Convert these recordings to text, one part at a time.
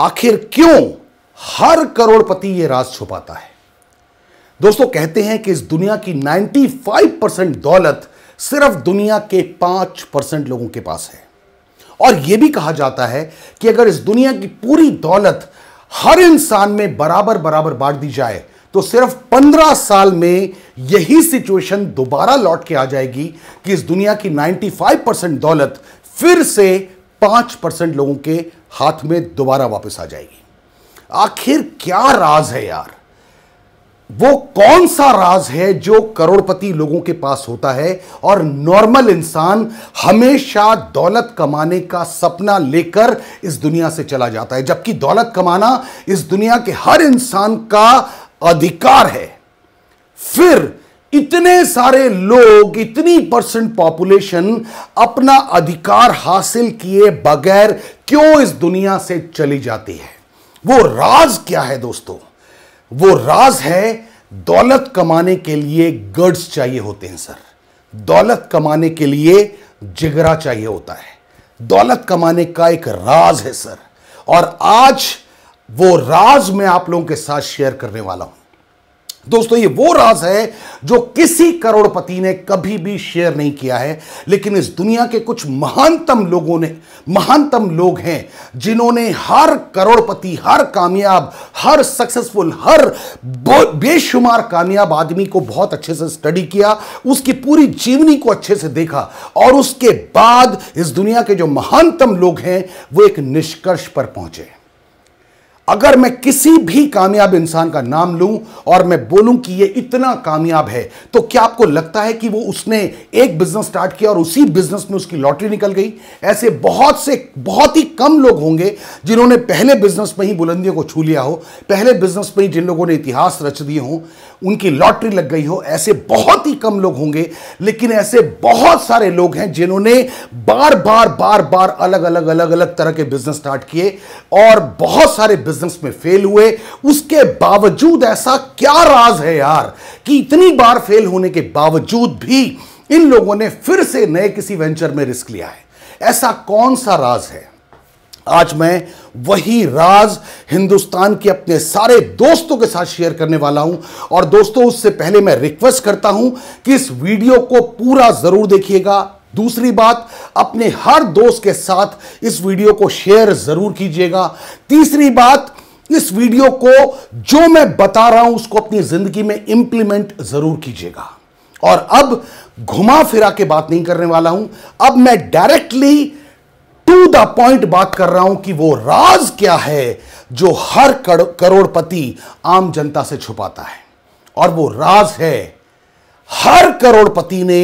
आखिर क्यों हर करोड़पति ये राज छुपाता है दोस्तों कहते हैं कि इस दुनिया की 95 परसेंट दौलत सिर्फ दुनिया के 5 परसेंट लोगों के पास है और यह भी कहा जाता है कि अगर इस दुनिया की पूरी दौलत हर इंसान में बराबर बराबर बांट दी जाए तो सिर्फ पंद्रह साल में यही सिचुएशन दोबारा लौट के आ जाएगी कि इस दुनिया की 95 परसेंट दौलत फिर से 5 परसेंट लोगों के हाथ में दोबारा वापस आ जाएगी आखिर क्या राज है यार वो कौन सा राज है जो करोड़पति लोगों के पास होता है और नॉर्मल इंसान हमेशा दौलत कमाने का सपना लेकर इस दुनिया से चला जाता है जबकि दौलत कमाना इस दुनिया के हर इंसान का अधिकार है फिर इतने सारे लोग इतनी परसेंट पॉपुलेशन अपना अधिकार हासिल किए बगैर क्यों इस दुनिया से चली जाती है वो राज क्या है दोस्तों वो राज है दौलत कमाने के लिए गर्ड्स चाहिए होते हैं सर दौलत कमाने के लिए जिगरा चाहिए होता है दौलत कमाने का एक राज है सर और आज वो राज मैं आप लोगों के साथ शेयर करने वाला हूं दोस्तों ये वो राज है जो किसी करोड़पति ने कभी भी शेयर नहीं किया है लेकिन इस दुनिया के कुछ महानतम लोगों ने महानतम लोग हैं जिन्होंने हर करोड़पति हर कामयाब हर सक्सेसफुल हर बेशुमार कामयाब आदमी को बहुत अच्छे से स्टडी किया उसकी पूरी जीवनी को अच्छे से देखा और उसके बाद इस दुनिया के जो महानतम लोग हैं वो एक निष्कर्ष पर पहुंचे अगर मैं किसी भी कामयाब इंसान का नाम लूं और मैं बोलूं कि ये इतना कामयाब है तो क्या आपको लगता है कि वो उसने एक बिजनेस स्टार्ट किया और उसी बिजनेस में उसकी लॉटरी निकल गई ऐसे बहुत से बहुत ही कम लोग होंगे जिन्होंने पहले बिजनेस में ही बुलंदियों को छू लिया हो पहले बिजनेस में ही जिन लोगों ने इतिहास रच दिए हों उनकी लॉटरी लग गई हो ऐसे बहुत ही कम लोग होंगे लेकिन ऐसे बहुत सारे लोग हैं जिन्होंने बार बार बार बार अलग अलग अलग अलग तरह के बिजनेस स्टार्ट किए और बहुत सारे बिजनेस बिजनेस में फेल हुए उसके बावजूद ऐसा क्या राज है यार कि इतनी बार फेल होने के बावजूद भी इन लोगों ने फिर से नए किसी वेंचर में रिस्क लिया है ऐसा कौन सा राज है आज मैं वही राज हिंदुस्तान के अपने सारे दोस्तों के साथ शेयर करने वाला हूं और दोस्तों उससे पहले मैं रिक्वेस्ट करता हूं कि इस वीडियो को पूरा जरूर देखिएगा दूसरी बात अपने हर दोस्त के साथ इस वीडियो को शेयर जरूर कीजिएगा तीसरी बात इस वीडियो को जो मैं बता रहा हूं उसको अपनी जिंदगी में इंप्लीमेंट जरूर कीजिएगा और अब घुमा फिरा के बात नहीं करने वाला हूं अब मैं डायरेक्टली टू द पॉइंट बात कर रहा हूं कि वो राज क्या है जो हर करोड़पति आम जनता से छुपाता है और वो राज है हर करोड़पति ने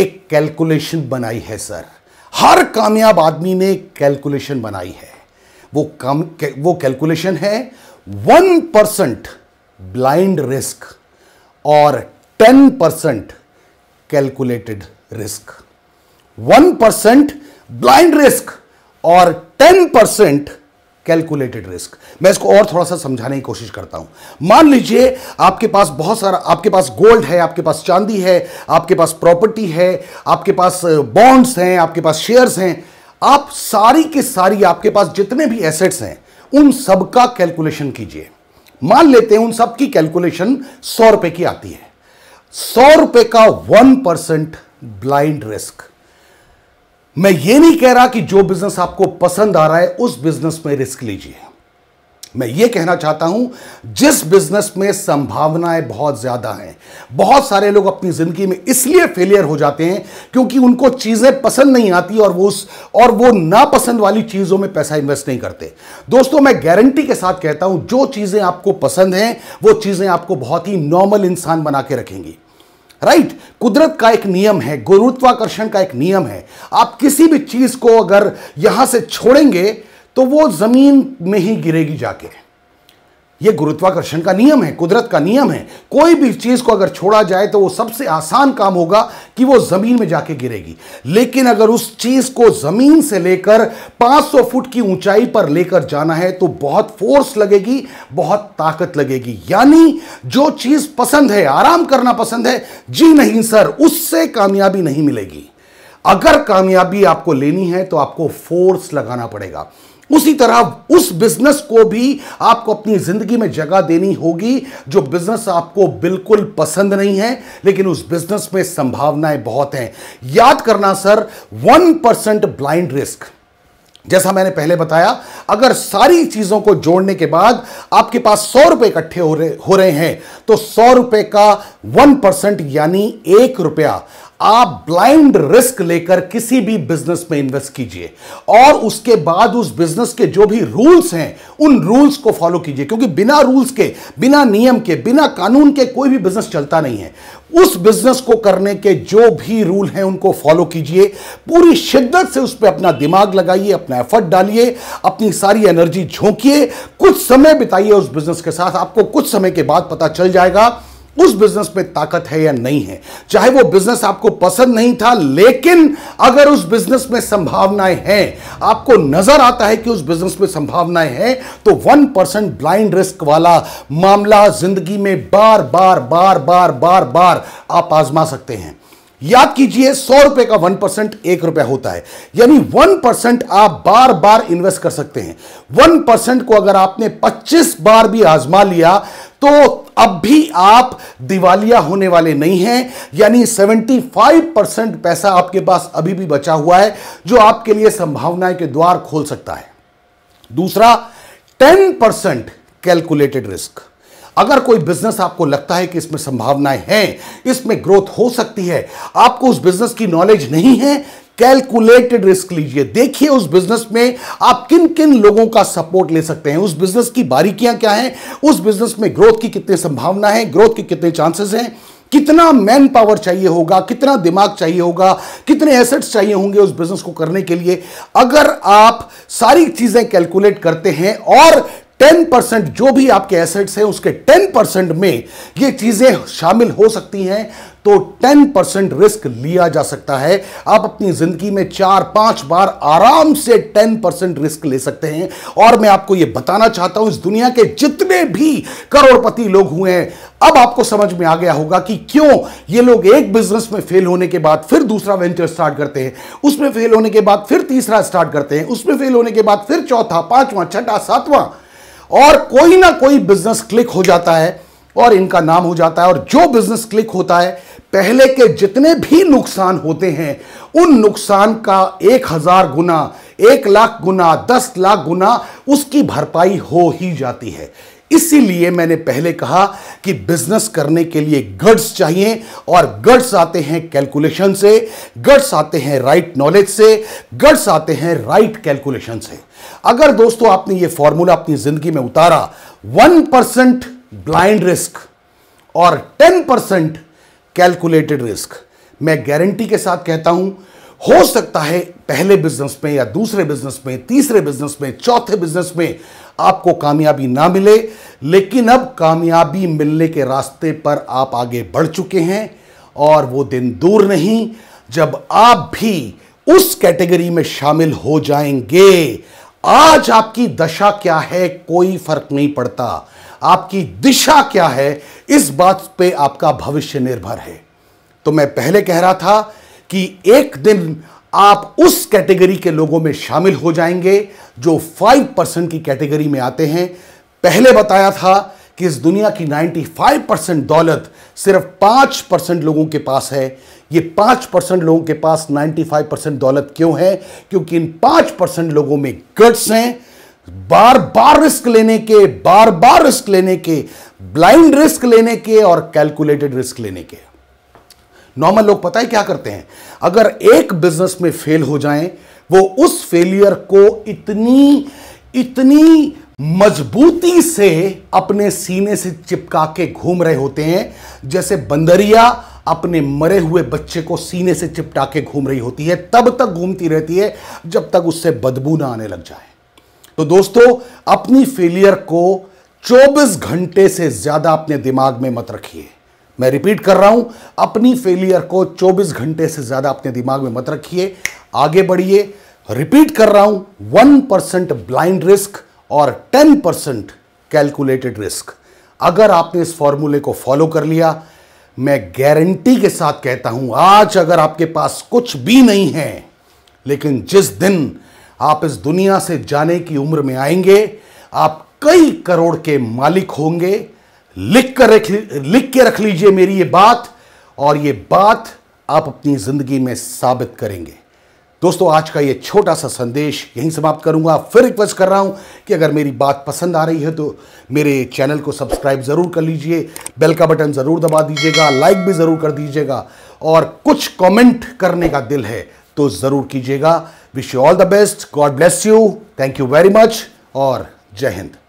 एक कैलकुलेशन बनाई है सर हर कामयाब आदमी ने कैलकुलेशन बनाई है वो काम वो कैलकुलेशन है वन परसेंट ब्लाइंड रिस्क और ten percent calculated risk one percent blind risk और टेन परसेंट कैलकुलेटेड रिस्क मैं इसको और थोड़ा सा समझाने की कोशिश करता हूं मान लीजिए आपके पास बहुत सारा आपके पास गोल्ड है आपके पास चांदी है आपके पास प्रॉपर्टी है आपके पास बॉन्ड्स हैं आपके पास शेयर्स हैं आप सारी के सारी आपके पास जितने भी एसेट्स हैं उन सब का कैलकुलेशन कीजिए मान लेते हैं उन सब की कैलकुलेशन सौ रुपए की आती है सौ रुपए का वन परसेंट ब्लाइंड रिस्क मैं ये नहीं कह रहा कि जो बिजनेस आपको पसंद आ रहा है उस बिजनेस में रिस्क लीजिए मैं ये कहना चाहता हूं जिस बिजनेस में संभावनाएं बहुत ज्यादा हैं बहुत सारे लोग अपनी जिंदगी में इसलिए फेलियर हो जाते हैं क्योंकि उनको चीजें पसंद नहीं आती और वो उस और वो नापसंद वाली चीजों में पैसा इन्वेस्ट नहीं करते दोस्तों मैं गारंटी के साथ कहता हूं जो चीजें आपको पसंद हैं वो चीजें आपको बहुत ही नॉर्मल इंसान बना के रखेंगी राइट कुदरत का एक नियम है गुरुत्वाकर्षण का एक नियम है आप किसी भी चीज को अगर यहां से छोड़ेंगे तो वो जमीन में ही गिरेगी जाके ये गुरुत्वाकर्षण का नियम है कुदरत का नियम है कोई भी चीज़ को अगर छोड़ा जाए तो वो सबसे आसान काम होगा कि वो ज़मीन में जाके गिरेगी लेकिन अगर उस चीज़ को ज़मीन से लेकर 500 फुट की ऊंचाई पर लेकर जाना है तो बहुत फोर्स लगेगी बहुत ताकत लगेगी यानी जो चीज़ पसंद है आराम करना पसंद है जी नहीं सर उससे कामयाबी नहीं मिलेगी अगर कामयाबी आपको लेनी है तो आपको फोर्स लगाना पड़ेगा उसी तरह उस बिजनेस को भी आपको अपनी जिंदगी में जगह देनी होगी जो बिजनेस आपको बिल्कुल पसंद नहीं है लेकिन उस बिजनेस में संभावनाएं बहुत हैं याद करना sir one percent blind risk जैसा मैंने पहले बताया अगर सारी चीजों को जोड़ने के बाद आपके पास सौ रुपए इकट्ठे हो रहे हो रहे हैं तो सौ रुपए का वन परसेंट यानी एक रुपया आप ब्लाइंड रिस्क लेकर किसी भी बिजनेस में इन्वेस्ट कीजिए और उसके बाद उस बिजनेस के जो भी रूल्स हैं उन रूल्स को फॉलो कीजिए क्योंकि बिना रूल्स के बिना नियम के बिना कानून के कोई भी बिजनेस चलता नहीं है उस बिजनेस को करने के जो भी रूल हैं उनको फॉलो कीजिए पूरी शिद्दत से उस पर अपना दिमाग लगाइए अपना एफर्ट डालिए अपनी सारी एनर्जी झोंकिए कुछ समय बिताइए उस बिजनेस के साथ आपको कुछ समय के बाद पता चल जाएगा उस बिजनेस में ताकत है या नहीं है चाहे वो बिजनेस आपको पसंद नहीं था लेकिन अगर उस बिजनेस में संभावनाएं हैं आपको नजर आता है कि उस बिजनेस में संभावनाएं हैं तो वन परसेंट ब्लाइंड रिस्क वाला मामला जिंदगी में बार बार बार बार बार बार आप आजमा सकते हैं याद कीजिए सौ रुपए का वन परसेंट एक रुपया होता है यानी वन परसेंट आप बार बार इन्वेस्ट कर सकते हैं वन परसेंट को अगर आपने पच्चीस बार भी आजमा लिया तो अब भी आप दिवालिया होने वाले नहीं हैं यानी 75 परसेंट पैसा आपके पास अभी भी बचा हुआ है जो आपके लिए संभावनाएं के द्वार खोल सकता है दूसरा 10 परसेंट कैलकुलेटेड रिस्क अगर कोई बिजनेस आपको लगता है कि इसमें संभावनाएं हैं इसमें ग्रोथ हो सकती है आपको उस बिजनेस की नॉलेज नहीं है कैलकुलेटेड रिस्क लीजिए देखिए उस बिजनेस में आप किन किन लोगों का सपोर्ट ले सकते हैं उस बिजनेस की बारीकियां क्या हैं उस बिजनेस में ग्रोथ की कितनी संभावना है ग्रोथ के कितने चांसेस हैं कितना मैन पावर चाहिए होगा कितना दिमाग चाहिए होगा कितने एसेट्स चाहिए होंगे उस बिजनेस को करने के लिए अगर आप सारी चीजें कैलकुलेट करते हैं और टेन परसेंट जो भी आपके एसेट्स हैं उसके टेन परसेंट में ये चीज़ें शामिल हो सकती हैं तो 10 परसेंट रिस्क लिया जा सकता है आप अपनी जिंदगी में चार पांच बार आराम से 10 रिस्क ले सकते हैं और मैं आपको यह बताना चाहता हूं इस दुनिया के जितने भी करोड़पति लोग हुए हैं अब आपको समझ में आ गया होगा कि क्यों ये लोग एक बिजनेस में फेल होने के बाद फिर दूसरा वेंचर स्टार्ट करते हैं उसमें फेल होने के बाद फिर तीसरा स्टार्ट करते हैं उसमें फेल होने के बाद फिर चौथा पांचवा छठा सातवां और कोई ना कोई बिजनेस क्लिक हो जाता है और इनका नाम हो जाता है और जो बिजनेस क्लिक होता है पहले के जितने भी नुकसान होते हैं उन नुकसान का एक हजार गुना एक लाख गुना दस लाख गुना उसकी भरपाई हो ही जाती है इसीलिए मैंने पहले कहा कि बिजनेस करने के लिए गड्स चाहिए और गड्स आते हैं कैलकुलेशन से गड्स आते हैं राइट नॉलेज से गड्स आते हैं राइट कैलकुलेशन से अगर दोस्तों आपने ये फॉर्मूला अपनी जिंदगी में उतारा वन परसेंट ब्लाइंड रिस्क और टेन परसेंट कैलकुलेटेड रिस्क मैं गारंटी के साथ कहता हूं हो सकता है पहले बिजनेस में या दूसरे बिजनेस में तीसरे बिजनेस में चौथे बिजनेस में आपको कामयाबी ना मिले लेकिन अब कामयाबी मिलने के रास्ते पर आप आगे बढ़ चुके हैं और वो दिन दूर नहीं जब आप भी उस कैटेगरी में शामिल हो जाएंगे आज आपकी दशा क्या है कोई फर्क नहीं पड़ता आपकी दिशा क्या है इस बात पे आपका भविष्य निर्भर है तो मैं पहले कह रहा था कि एक दिन आप उस कैटेगरी के लोगों में शामिल हो जाएंगे जो 5 परसेंट की कैटेगरी में आते हैं पहले बताया था कि इस दुनिया की 95 परसेंट दौलत सिर्फ 5 परसेंट लोगों के पास है ये 5 परसेंट लोगों के पास 95 परसेंट दौलत क्यों है क्योंकि इन 5 परसेंट लोगों में गट्स हैं बार बार रिस्क लेने के बार बार रिस्क लेने के ब्लाइंड रिस्क लेने के और कैलकुलेटेड रिस्क लेने के नॉर्मल लोग पता है क्या करते हैं अगर एक बिजनेस में फेल हो जाएं वो उस फेलियर को इतनी इतनी मजबूती से अपने सीने से चिपका के घूम रहे होते हैं जैसे बंदरिया अपने मरे हुए बच्चे को सीने से चिपटा के घूम रही होती है तब तक घूमती रहती है जब तक उससे बदबू ना आने लग जाए तो दोस्तों अपनी फेलियर को 24 घंटे से ज्यादा अपने दिमाग में मत रखिए मैं रिपीट कर रहा हूं अपनी फेलियर को 24 घंटे से ज्यादा अपने दिमाग में मत रखिए आगे बढ़िए रिपीट कर रहा हूं वन परसेंट ब्लाइंड रिस्क और टेन परसेंट कैलकुलेटेड रिस्क अगर आपने इस फॉर्मूले को फॉलो कर लिया मैं गारंटी के साथ कहता हूं आज अगर आपके पास कुछ भी नहीं है लेकिन जिस दिन आप इस दुनिया से जाने की उम्र में आएंगे आप कई करोड़ के मालिक होंगे लिख कर रख लिख के रख लीजिए मेरी ये बात और ये बात आप अपनी ज़िंदगी में साबित करेंगे दोस्तों आज का ये छोटा सा संदेश यहीं समाप्त करूंगा फिर रिक्वेस्ट कर रहा हूं कि अगर मेरी बात पसंद आ रही है तो मेरे चैनल को सब्सक्राइब ज़रूर कर लीजिए बेल का बटन ज़रूर दबा दीजिएगा लाइक भी ज़रूर कर दीजिएगा और कुछ कमेंट करने का दिल है तो ज़रूर कीजिएगा wish you all the best God bless you thank you very much और जय हिंद